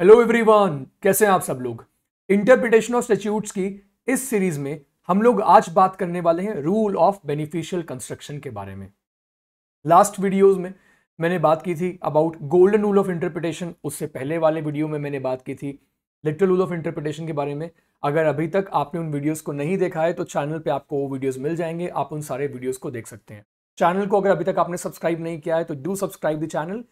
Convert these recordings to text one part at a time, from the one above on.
Hello everyone कैसे हैं आप सब लोग इंटरप्रिटेशन ऑफ स्टेच्यूट्स की इस सीरीज में हम लोग आज बात करने वाले हैं रूल ऑफ बेनिफिशियल कंस्ट्रक्शन के बारे में लास्ट वीडियोस में मैंने बात की थी about golden rule of interpretation उससे पहले वाले वीडियो में मैंने बात की थी लिटल रूल ऑफ इंटरप्रिटेशन के बारे में अगर अभी तक आपने उन वीडियोज़ को नहीं देखा है तो चैनल पर आपको वो वीडियोज़ मिल जाएंगे आप उन सारे वीडियोज़ को देख सकते हैं चैनल को अगर अभी तक आपने सब्सक्राइब नहीं किया है तो डू सब्सक्राइब द चैनल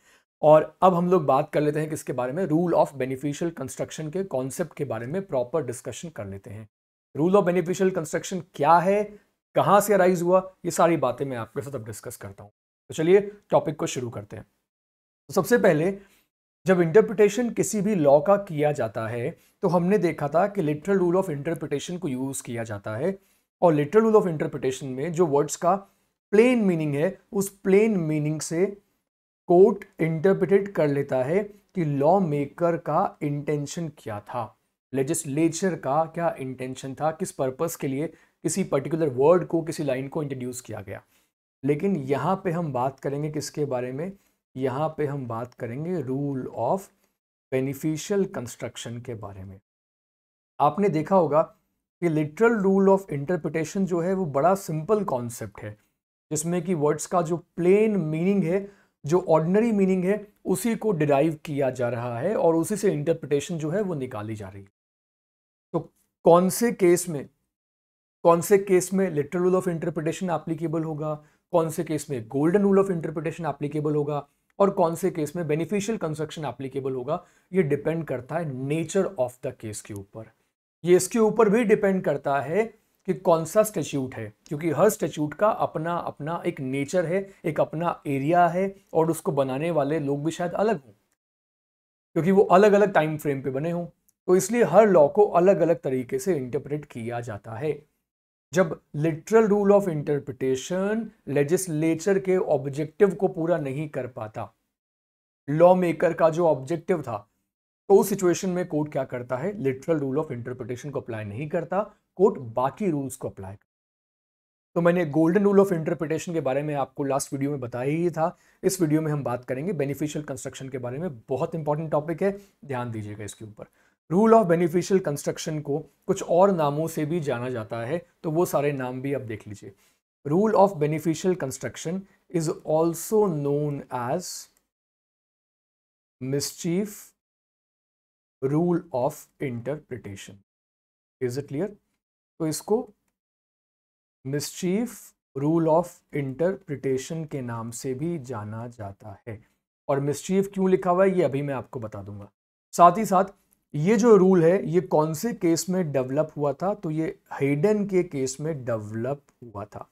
और अब हम लोग बात कर लेते हैं किसके बारे में रूल ऑफ बेनिफिशियल कंस्ट्रक्शन के कॉन्सेप्ट के बारे में प्रॉपर डिस्कशन कर लेते हैं रूल ऑफ बेनिफिशियल कंस्ट्रक्शन क्या है कहाँ से अराइज हुआ ये सारी बातें मैं आपके साथ अब डिस्कस करता हूँ तो चलिए टॉपिक को शुरू करते हैं तो सबसे पहले जब इंटरप्रिटेशन किसी भी लॉ का किया जाता है तो हमने देखा था कि लिटरल रूल ऑफ इंटरप्रिटेशन को यूज़ किया जाता है और लिटरल रूल ऑफ इंटरप्रिटेशन में जो वर्ड्स का प्लेन मीनिंग है उस प्लेन मीनिंग से कोर्ट इंटरप्रिटेट कर लेता है कि लॉ मेकर का इंटेंशन क्या था लेजिस्लेचर का क्या इंटेंशन था किस पर्पस के लिए किसी पर्टिकुलर वर्ड को किसी लाइन को इंट्रोड्यूस किया गया लेकिन यहाँ पे हम बात करेंगे किसके बारे में यहाँ पे हम बात करेंगे रूल ऑफ बेनिफिशियल कंस्ट्रक्शन के बारे में आपने देखा होगा कि लिटरल रूल ऑफ इंटरप्रिटेशन जो है वो बड़ा सिंपल कॉन्सेप्ट है जिसमें कि वर्ड्स का जो प्लेन मीनिंग है जो ऑर्डिनरी मीनिंग है उसी को डिराइव किया जा रहा है और उसी से इंटरप्रिटेशन जो है वो निकाली जा रही है तो कौन से केस में कौन से केस में literal rule of interpretation applicable होगा कौन से केस में golden rule of interpretation applicable होगा और कौन से केस में बेनिफिशियल कंस्ट्रक्शन एप्लीकेबल होगा ये डिपेंड करता है नेचर ऑफ द केस के ऊपर ये इसके ऊपर भी डिपेंड करता है कि कौन सा स्टेच्यूट है क्योंकि हर स्टेच्यूट का अपना अपना एक नेचर है एक अपना एरिया है और उसको बनाने वाले लोग भी शायद अलग हों क्योंकि वो अलग अलग टाइम फ्रेम पे बने हों तो इसलिए हर लॉ को अलग अलग तरीके से इंटरप्रेट किया जाता है जब literal rule of interpretation legislature के ऑब्जेक्टिव को पूरा नहीं कर पाता लॉ मेकर का जो ऑब्जेक्टिव था तो उस सिचुएशन में कोर्ट क्या करता है लिटरल रूल ऑफ इंटरप्रिटेशन को अप्लाई नहीं करता कोर्ट बाकी रूल्स को अप्लाई तो मैंने गोल्डन रूल ऑफ इंटरप्रिटेशन के बारे में आपको लास्ट वीडियो में बताया ही था इस वीडियो में हम बात करेंगे बेनिफिशियल कंस्ट्रक्शन के बारे में बहुत इंपॉर्टेंट टॉपिक है ध्यान दीजिएगा इसके ऊपर रूल ऑफ बेनिफिशियल कंस्ट्रक्शन को कुछ और नामों से भी जाना जाता है तो वो सारे नाम भी आप देख लीजिए rule of beneficial construction is also known as mischief rule of interpretation is it clear तो इसको मिसचीफ रूल ऑफ इंटरप्रिटेशन के नाम से भी जाना जाता है और मिस्चीफ क्यों लिखा हुआ है ये अभी मैं आपको बता दूंगा साथ ही साथ ये जो रूल है ये कौन से केस में डेवलप हुआ था तो ये हेडन के केस में डेवलप हुआ था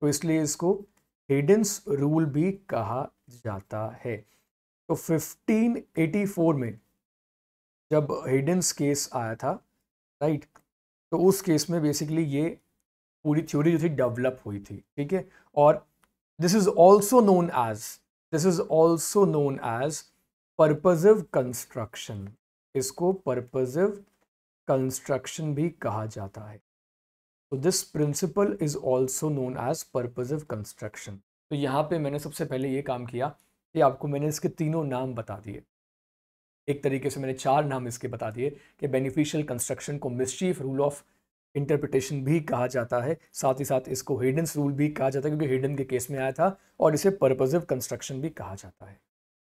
तो इसलिए इसको हेडन्स रूल भी कहा जाता है तो 1584 में जब हेडन्स केस आया था राइट तो उस केस में बेसिकली ये पूरी थ्योरी जो थी डेवलप हुई थी ठीक है और this is also known as this is also known as purposive construction इसको परपजिव कंस्ट्रक्शन भी कहा जाता है तो this principle is also known as purposive construction तो यहाँ पे मैंने सबसे पहले ये काम किया कि आपको मैंने इसके तीनों नाम बता दिए एक तरीके से मैंने चार नाम इसके बता दिए कि बेनिफिशियल कंस्ट्रक्शन को मिसचीफ रूल ऑफ इंटरप्रिटेशन भी कहा जाता है साथ ही साथ इसको हिडन्स रूल भी कहा जाता है क्योंकि हिडन के केस में आया था और इसे परपजिव कंस्ट्रक्शन भी कहा जाता है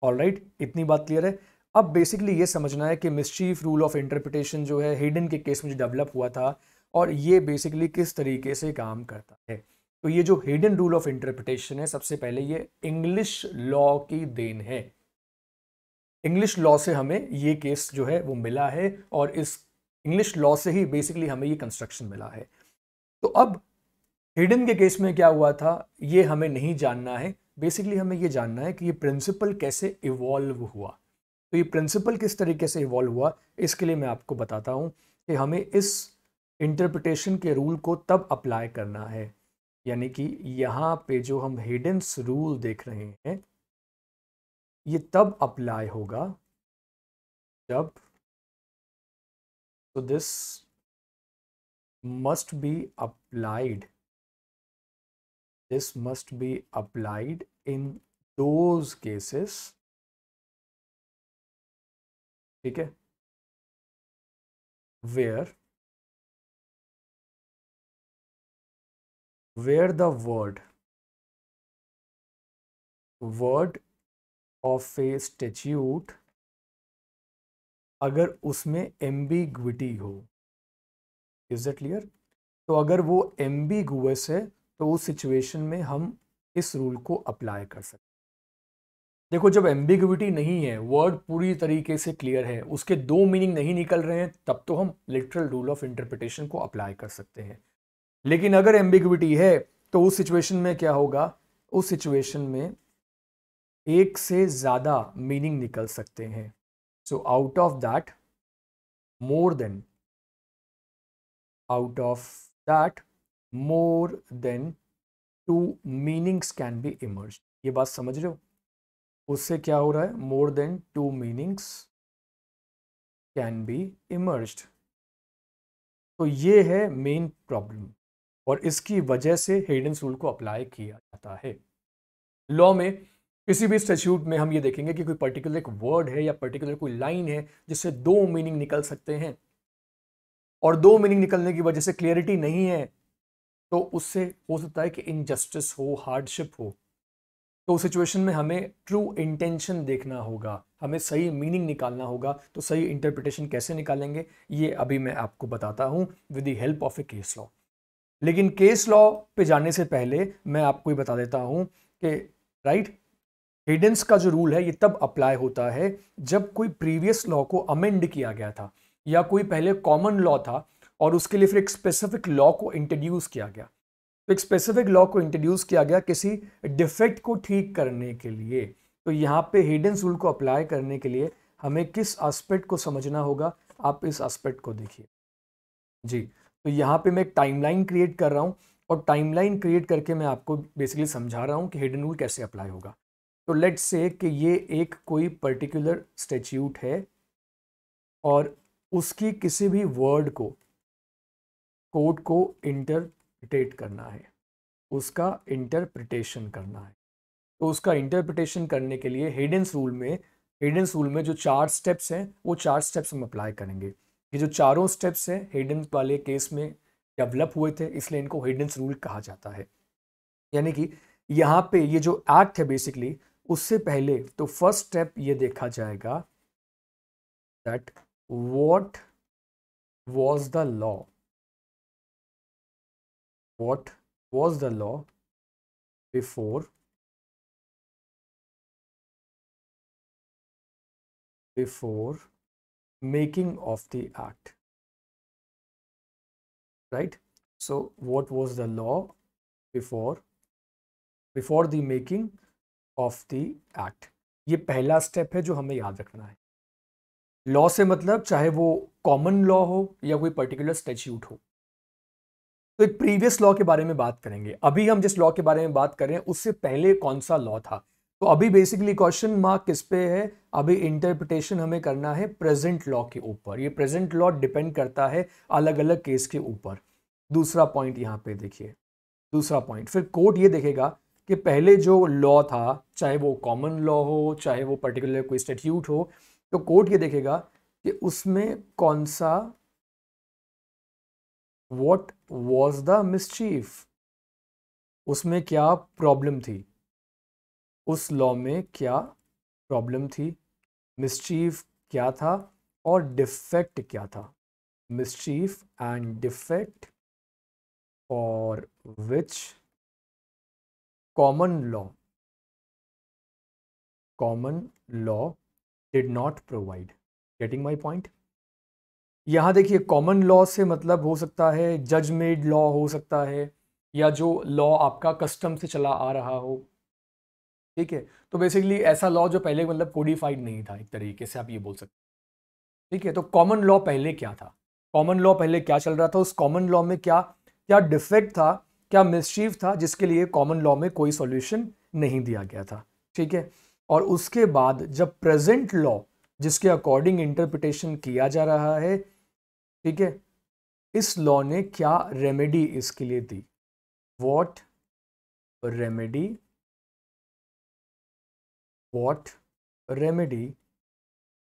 ऑल राइट right, इतनी बात क्लियर है अब बेसिकली ये समझना है कि मिसचीफ रूल ऑफ इंटरप्रिटेशन जो है हिडन के केस में जो डेवलप हुआ था और ये बेसिकली किस तरीके से काम करता है तो ये जो हिडन रूल ऑफ इंटरप्रिटेशन है सबसे पहले ये इंग्लिश लॉ की देन है इंग्लिश लॉ से हमें ये केस जो है वो मिला है और इस इंग्लिश लॉ से ही बेसिकली हमें ये कंस्ट्रक्शन मिला है तो अब हिडन के केस में क्या हुआ था ये हमें नहीं जानना है बेसिकली हमें ये जानना है कि ये प्रिंसिपल कैसे इवॉल्व हुआ तो ये प्रिंसिपल किस तरीके से इवॉल्व हुआ इसके लिए मैं आपको बताता हूँ कि हमें इस इंटरप्रिटेशन के रूल को तब अप्लाई करना है यानी कि यहाँ पे जो हम हिडन्स रूल देख रहे हैं ये तब अप्लाई होगा जब तो this must be applied this must be applied in those cases ठीक है where where the word word of a statute अगर उसमें एम्बिग्विटी हो इज दट क्लियर तो अगर वो एम्बिगुअस है तो उस सिचुएशन में हम इस रूल को अप्लाई कर सकते देखो जब एम्बिग्विटी नहीं है वर्ड पूरी तरीके से क्लियर है उसके दो मीनिंग नहीं निकल रहे हैं तब तो हम लिटरल रूल ऑफ इंटरप्रिटेशन को अप्लाई कर सकते हैं लेकिन अगर एम्बिग्विटी है तो उस सिचुएशन में क्या होगा उस सिचुएशन में एक से ज़्यादा मीनिंग निकल सकते हैं so out of that more than out of that more than two meanings can be emerge ये बात समझ रहे हो उससे क्या हो रहा है more than two meanings can be emerge तो ये है मेन प्रॉब्लम और इसकी वजह से हेडन रूल को अप्लाई किया जाता है लॉ में किसी भी स्टेच्यूट में हम ये देखेंगे कि कोई पर्टिकुलर एक वर्ड है या पर्टिकुलर कोई लाइन है जिससे दो मीनिंग निकल सकते हैं और दो मीनिंग निकलने की वजह से क्लियरिटी नहीं है तो उससे हो सकता है कि इनजस्टिस हो हार्डशिप हो तो उस सिचुएशन में हमें ट्रू इंटेंशन देखना होगा हमें सही मीनिंग निकालना होगा तो सही इंटरप्रिटेशन कैसे निकालेंगे ये अभी मैं आपको बताता हूँ with the help of a case law लेकिन केस लॉ पे जाने से पहले मैं आपको ये बता देता हूँ कि राइट हिडेंस का जो रूल है ये तब अप्लाई होता है जब कोई प्रीवियस लॉ को अमेंड किया गया था या कोई पहले कॉमन लॉ था और उसके लिए फिर एक स्पेसिफिक लॉ को इंट्रोड्यूस किया गया तो एक स्पेसिफिक लॉ को इंट्रोड्यूस किया गया किसी डिफेक्ट को ठीक करने के लिए तो यहाँ पे हिडेंस रूल को अप्लाई करने के लिए हमें किस एस्पेक्ट को समझना होगा आप इस एस्पेक्ट को देखिए जी तो यहाँ पे मैं एक टाइमलाइन क्रिएट कर रहा हूँ और टाइमलाइन क्रिएट करके मैं आपको बेसिकली समझा रहा हूँ कि हिडन रूल कैसे अप्लाई होगा तो लेट से कि ये एक कोई पर्टिकुलर स्टेच्यूट है और उसकी किसी भी वर्ड को कोड को इंटरप्रिटेट करना है उसका इंटरप्रिटेशन करना है तो उसका इंटरप्रिटेशन करने के लिए हेडेंस रूल में हेडेंस रूल में जो चार स्टेप्स हैं वो चार स्टेप्स हम अप्लाई करेंगे ये जो चारों स्टेप्स हैं हेडेंस वाले केस में डेवलप हुए थे इसलिए इनको हेडेंस रूल कहा जाता है यानी कि यहाँ पे ये जो एक्ट है बेसिकली उससे पहले तो फर्स्ट स्टेप ये देखा जाएगा that what was the law what was the law before before making of the act right so what was the law before before the making of the act ये पहला step है जो हमें याद रखना है लॉ से मतलब चाहे वो कॉमन लॉ हो या कोई पर्टिकुलर स्टेच्यूट हो तो एक प्रीवियस लॉ के बारे में बात करेंगे अभी हम जिस लॉ के बारे में बात कर रहे हैं उससे पहले कौन सा लॉ था तो अभी बेसिकली क्वेश्चन मार्क किस पे है अभी इंटरप्रिटेशन हमें करना है प्रेजेंट लॉ के ऊपर ये प्रेजेंट लॉ डिपेंड करता है अलग अलग केस के ऊपर दूसरा पॉइंट यहाँ पे देखिए दूसरा पॉइंट फिर कोर्ट ये देखेगा कि पहले जो लॉ था चाहे वो कॉमन लॉ हो चाहे वो पर्टिकुलर कोई स्टेट्यूट हो तो कोर्ट ये देखेगा कि उसमें कौन सा वॉट वॉज द मिसचीफ उसमें क्या प्रॉब्लम थी उस लॉ में क्या प्रॉब्लम थी मिसचीफ क्या था और डिफेक्ट क्या था मिसचीफ एंड डिफेक्ट और which common law common law did not provide getting my point यहां देखिए कॉमन लॉ से मतलब हो सकता है जज मेड लॉ हो सकता है या जो लॉ आपका कस्टम से चला आ रहा हो ठीक है तो बेसिकली ऐसा लॉ जो पहले मतलब कोडिफाइड नहीं था एक तरीके से आप ये बोल सकते ठीक है तो कॉमन लॉ पहले क्या था कॉमन लॉ पहले क्या चल रहा था उस कॉमन लॉ में क्या क्या डिफेक्ट था क्या मिसचीव था जिसके लिए कॉमन लॉ में कोई सॉल्यूशन नहीं दिया गया था ठीक है और उसके बाद जब प्रेजेंट लॉ जिसके अकॉर्डिंग इंटरप्रिटेशन किया जा रहा है ठीक है इस लॉ ने क्या रेमेडी इसके लिए दी what remedy what remedy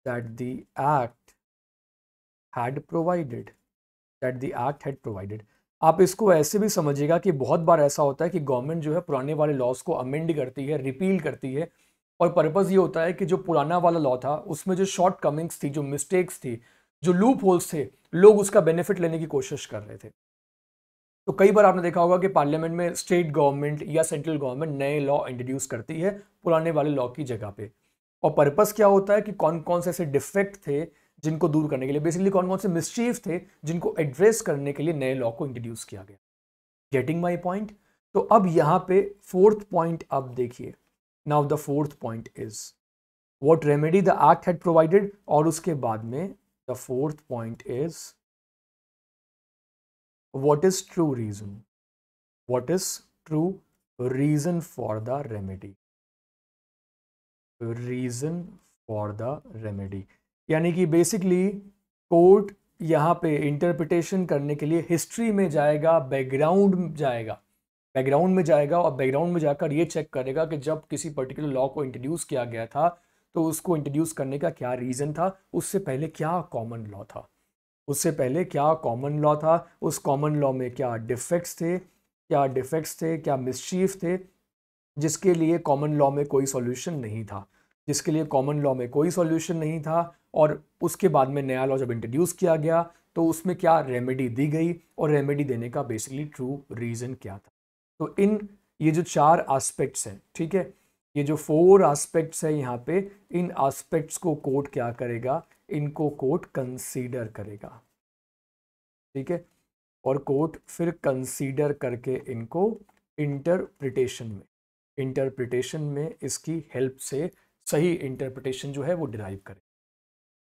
that the act had provided that the act had provided आप इसको ऐसे भी समझिएगा कि बहुत बार ऐसा होता है कि गवर्नमेंट जो है पुराने वाले लॉज को अमेंड करती है रिपील करती है और पर्पज़ ये होता है कि जो पुराना वाला लॉ था उसमें जो शॉर्ट कमिंग्स थी जो मिस्टेक्स थी जो लूप होल्स थे लोग उसका बेनिफिट लेने की कोशिश कर रहे थे तो कई बार आपने देखा होगा कि पार्लियामेंट में स्टेट गवर्नमेंट या सेंट्रल गवर्नमेंट नए लॉ इंट्रोड्यूस करती है पुराने वाले लॉ की जगह पे और पर्पस क्या होता है कि कौन कौन से ऐसे डिफेक्ट थे जिनको दूर करने के लिए बेसिकली कौन कौन से मिस्चीफ थे जिनको एड्रेस करने के लिए नए लॉ को इंट्रोड्यूस किया गया गेटिंग माई पॉइंट तो अब यहाँ पे फोर्थ पॉइंट आप देखिए now the fourth point is what remedy the act had provided और उसके बाद में the fourth point is what is true reason what is true reason for the remedy reason for the remedy यानी कि basically court यहाँ पे interpretation करने के लिए हिस्ट्री में जाएगा बैकग्राउंड जाएगा बैकग्राउंड में जाएगा और बैकग्राउंड में जाकर ये चेक करेगा कि जब किसी पर्टिकुलर लॉ को इंट्रोड्यूस किया गया था तो उसको इंट्रोड्यूस करने का क्या रीज़न था उससे पहले क्या कॉमन लॉ था उससे पहले क्या कॉमन लॉ था उस कॉमन लॉ में क्या डिफेक्ट्स थे क्या डिफेक्ट्स थे क्या मिसचीफ थे जिसके लिए कॉमन लॉ में कोई सॉल्यूशन नहीं था जिसके लिए कॉमन लॉ में कोई सॉल्यूशन नहीं था और उसके बाद में नया लॉ जब इंट्रोड्यूस किया गया तो उसमें क्या रेमेडी दी गई और रेमेडी देने का बेसिकली ट्रू रीज़न क्या था तो इन ये जो चार आस्पेक्ट्स हैं ठीक है ये जो फोर आस्पेक्ट्स हैं यहाँ पे इन आस्पेक्ट्स को कोर्ट क्या करेगा इनको कोर्ट कंसीडर करेगा ठीक है और कोर्ट फिर कंसीडर करके इनको इंटरप्रिटेशन में इंटरप्रिटेशन में इसकी हेल्प से सही इंटरप्रिटेशन जो है वो डिराइव करें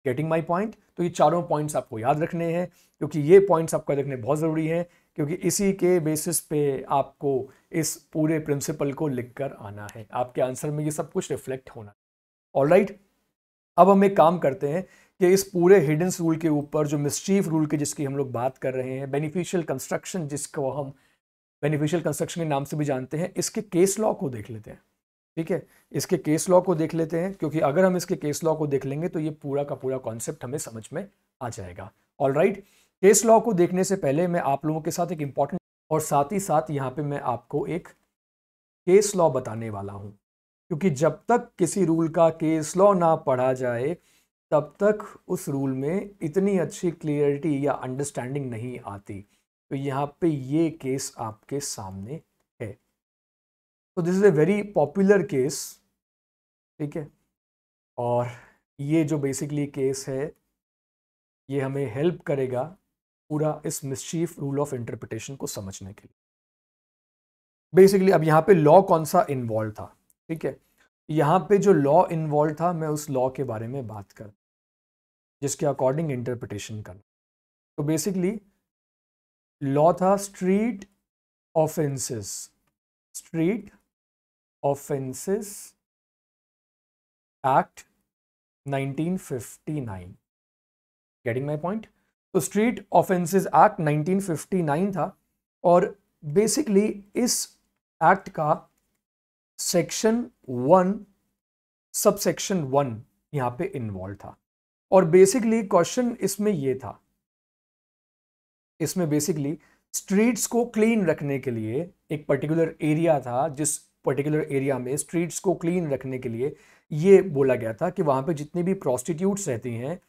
गेटिंग माई पॉइंट तो ये चारों पॉइंट्स आपको याद रखने हैं क्योंकि ये पॉइंट्स आपको रखने बहुत ज़रूरी हैं क्योंकि इसी के बेसिस पे आपको इस पूरे प्रिंसिपल को लिख कर आना है आपके आंसर में ये सब कुछ रिफ्लेक्ट होना ऑल राइट right? अब हम एक काम करते हैं कि इस पूरे हिडन्स रूल के ऊपर जो मिस्चीफ रूल की जिसकी हम लोग बात कर रहे हैं बेनिफिशियल कंस्ट्रक्शन जिसको हम बेनिफिशियल कंस्ट्रक्शन के नाम से भी जानते हैं इसके केस लॉ को देख लेते हैं ठीक है इसके केस लॉ को देख लेते हैं क्योंकि अगर हम इसके केस लॉ को देख लेंगे तो ये पूरा का पूरा कॉन्सेप्ट हमें समझ में आ जाएगा ऑल राइट केस लॉ को देखने से पहले मैं आप लोगों के साथ एक इम्पॉर्टेंट और साथ ही साथ यहाँ पे मैं आपको एक केस लॉ बताने वाला हूँ क्योंकि जब तक किसी रूल का केस लॉ ना पढ़ा जाए तब तक उस रूल में इतनी अच्छी क्लियरिटी या अंडरस्टैंडिंग नहीं आती तो यहाँ पे ये केस आपके सामने तो this is a very popular case ठीक है और ये जो बेसिकली केस है ये हमें हेल्प करेगा पूरा इस मिसचीफ रूल ऑफ इंटरप्रिटेशन को समझने के लिए बेसिकली अब यहाँ पे लॉ कौन सा इन्वॉल्व था ठीक है यहाँ पे जो लॉ इन्वॉल्व था मैं उस लॉ के बारे में बात कर जिसके अकॉर्डिंग इंटरप्रिटेशन करना तो बेसिकली लॉ था street offences street offenses act 1959 getting my point तो स्ट्रीट ऑफेंसेस एक्ट 1959 था और बेसिकली इस एक्ट का सेक्शन वन सबसेक्शन वन यहां पे इन्वॉल्व था और बेसिकली क्वेश्चन इसमें ये था इसमें बेसिकली स्ट्रीट्स को क्लीन रखने के लिए एक पर्टिकुलर एरिया था जिस पर्टिकुलर एरिया में स्ट्रीट्स को क्लीन रखने के लिए ये बोला गया था कि वहाँ पे जितनी भी प्रॉस्टिट्यूट्स रहती हैं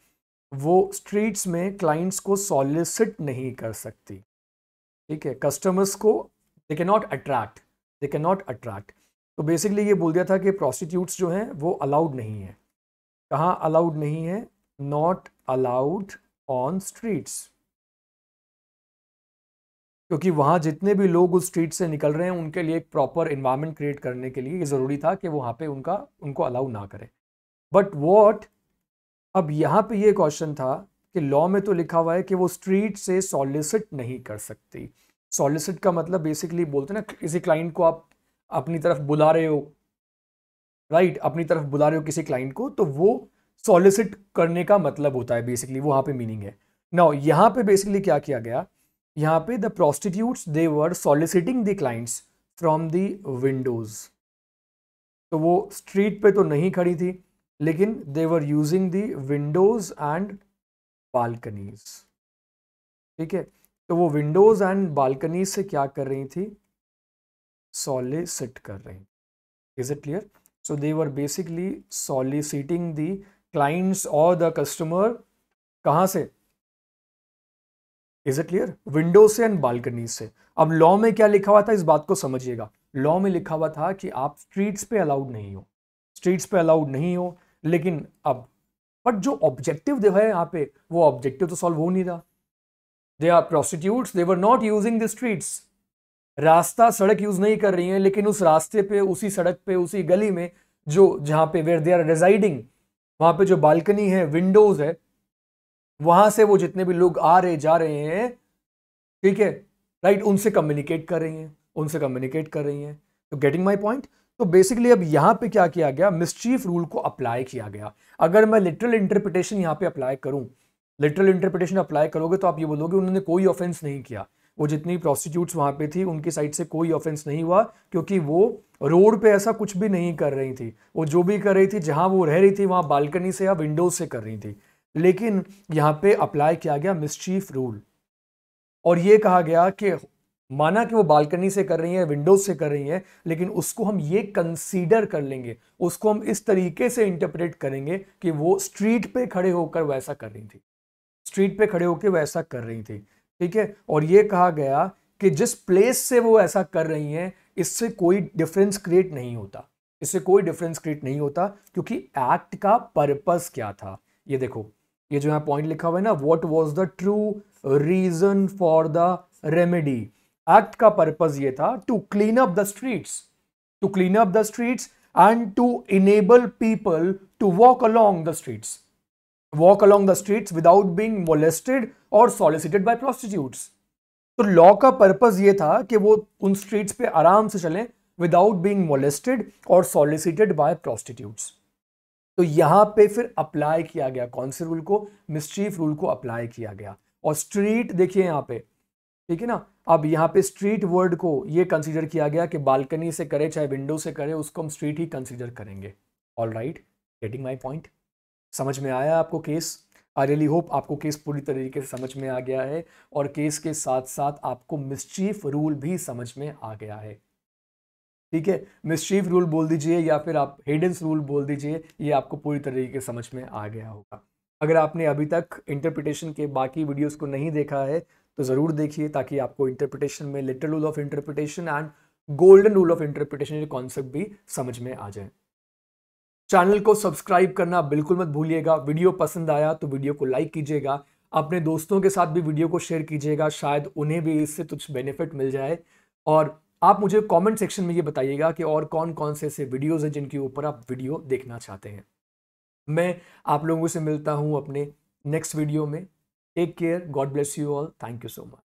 वो स्ट्रीट्स में क्लाइंट्स को सॉलिसिट नहीं कर सकती ठीक है कस्टमर्स को दे के नॉट अट्रैक्ट दे के नॉट अट्रैक्ट तो बेसिकली ये बोल दिया था कि प्रॉस्टिट्यूट्स जो हैं वो अलाउड नहीं है कहाँ अलाउड नहीं है नॉट अलाउड ऑन स्ट्रीट्स क्योंकि वहाँ जितने भी लोग उस स्ट्रीट से निकल रहे हैं उनके लिए एक प्रॉपर इन्वायरमेंट क्रिएट करने के लिए ज़रूरी था कि वहाँ पे उनका उनको अलाउ ना करें बट वॉट अब यहाँ पे ये क्वेश्चन था कि लॉ में तो लिखा हुआ है कि वो स्ट्रीट से सॉलिसिट नहीं कर सकती सॉलिसिट का मतलब बेसिकली बोलते हैं ना किसी क्लाइंट को आप अपनी तरफ बुला रहे हो राइट right, अपनी तरफ बुला रहे हो किसी क्लाइंट को तो वो सॉलिसिट करने का मतलब होता है बेसिकली वो वहाँ पे मीनिंग है ना यहाँ पे बेसिकली क्या किया गया यहाँ पे the prostitute they were soliciting the clients from the windows तो वो स्ट्रीट पे तो नहीं खड़ी थी लेकिन they were using the windows and balconies ठीक है तो वो विंडोज एंड बालकनीज से क्या कर रही थी सॉलिसिट कर रही is it clear so they were basically soliciting the clients और द कस्टमर कहाँ से इज इट क्लियर विंडो से एंड बालकनी से अब लॉ में क्या लिखा हुआ था इस बात को समझिएगा लॉ में लिखा हुआ था कि आप स्ट्रीट्स पे अलाउड नहीं हो स्ट्रीट्स पे अलाउड नहीं हो लेकिन अब बट जो ऑब्जेक्टिव जो है यहाँ पे वो ऑब्जेक्टिव तो सॉल्व हो नहीं रहा they are prostitute they were not using the streets रास्ता सड़क यूज नहीं कर रही है लेकिन उस रास्ते पे उसी सड़क पे उसी गली में जो जहाँ पे वेयर दे आर रेजाइडिंग वहां पे जो बालकनी है विंडोज है वहां से वो जितने भी लोग आ रहे जा रहे हैं ठीक है राइट उनसे कम्युनिकेट कर रही हैं उनसे कम्युनिकेट कर रही हैं तो गेटिंग माई पॉइंट तो बेसिकली अब यहाँ पे क्या किया गया मिसचीफ रूल को अप्लाई किया गया अगर मैं लिटरल इंटरप्रिटेशन यहाँ पे अप्लाई करूं लिटरल इंटरप्रिटेशन अप्लाई करोगे तो आप ये बोलोगे उन्होंने कोई ऑफेंस नहीं किया वो जितनी प्रोस्टिट्यूट्स वहां पे थी उनकी साइड से कोई ऑफेंस नहीं हुआ क्योंकि वो रोड पे ऐसा कुछ भी नहीं कर रही थी वो जो भी कर रही थी जहां वो रह रही थी वहां बालकनी से या विंडोज से कर रही थी लेकिन यहाँ पे अप्लाई किया गया मिसचीफ रूल और ये कहा गया कि माना कि वो बालकनी से कर रही है विंडोज से कर रही है लेकिन उसको हम ये कंसीडर कर लेंगे उसको हम इस तरीके से इंटरप्रेट करेंगे कि वो स्ट्रीट पे खड़े होकर वैसा कर रही थी स्ट्रीट पे खड़े होकर वैसा कर रही थी ठीक है और ये कहा गया कि जिस प्लेस से वो ऐसा कर रही हैं इससे कोई डिफरेंस क्रिएट नहीं होता इससे कोई डिफरेंस क्रिएट नहीं होता क्योंकि एक्ट का पर्पस क्या था ये देखो ये जो यहाँ पॉइंट लिखा हुआ है ना what was the true reason for the remedy act का पर्पज ये था to clean up the streets to clean up the streets and to enable people to walk along the streets walk along the streets without being molested और solicited by prostitute तो law का purpose ये था कि वो उन streets पे आराम से चलें विदाउट बींग मोलेस्टेड और सॉलिसिटेड बाय प्रोस्टिट्यूट्स तो यहां पे फिर अप्लाई किया गया कौन से रूल को मिस्ट्रीफ रूल को अप्लाई किया गया और स्ट्रीट देखिए यहां पे ठीक है ना अब यहां पे स्ट्रीट वर्ड को ये कंसीडर किया गया कि बालकनी से करे चाहे विंडो से करे उसको हम स्ट्रीट ही कंसीडर करेंगे all right getting my point समझ में आया आपको केस आई रियली होप आपको केस पूरी तरीके से समझ में आ गया है और केस के साथ साथ आपको मिस्ट्रीफ रूल भी समझ में आ गया है ठीक है मिसशीफ रूल बोल दीजिए या फिर आप हेडेंस रूल बोल दीजिए ये आपको पूरी तरीके से समझ में आ गया होगा अगर आपने अभी तक इंटरप्रिटेशन के बाकी वीडियोस को नहीं देखा है तो ज़रूर देखिए ताकि आपको इंटरप्रिटेशन में literal rule of interpretation and golden rule of interpretation के कॉन्सेप्ट भी समझ में आ जाए चैनल को सब्सक्राइब करना बिल्कुल मत भूलिएगा वीडियो पसंद आया तो वीडियो को लाइक कीजिएगा अपने दोस्तों के साथ भी वीडियो को शेयर कीजिएगा शायद उन्हें भी इससे कुछ बेनिफिट मिल जाए और आप मुझे कमेंट सेक्शन में ये बताइएगा कि और कौन कौन से ऐसे वीडियोज़ हैं जिनके ऊपर आप वीडियो देखना चाहते हैं मैं आप लोगों से मिलता हूँ अपने नेक्स्ट वीडियो में take care God bless you all thank you so much